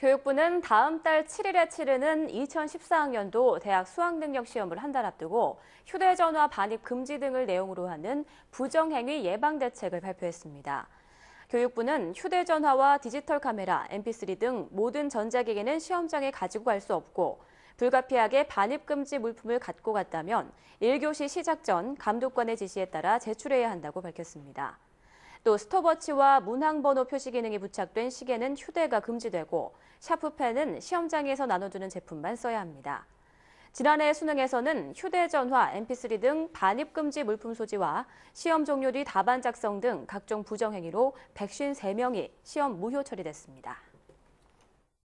교육부는 다음 달 7일에 치르는 2014학년도 대학 수학능력시험을 한 달 앞두고 휴대전화 반입 금지 등을 내용으로 하는 부정행위 예방 대책을 발표했습니다. 교육부는 휴대전화와 디지털 카메라, mp3 등 모든 전자기기는 시험장에 가지고 갈 수 없고 불가피하게 반입금지 물품을 갖고 갔다면 1교시 시작 전 감독관의 지시에 따라 제출해야 한다고 밝혔습니다. 또 스톱워치와 문항번호 표시 기능이 부착된 시계는 휴대가 금지되고 샤프펜은 시험장에서 나눠주는 제품만 써야 합니다. 지난해 수능에서는 휴대전화, mp3 등 반입금지 물품 소지와 시험 종료뒤 답안 작성 등 각종 부정행위로 153명이 시험 무효 처리됐습니다.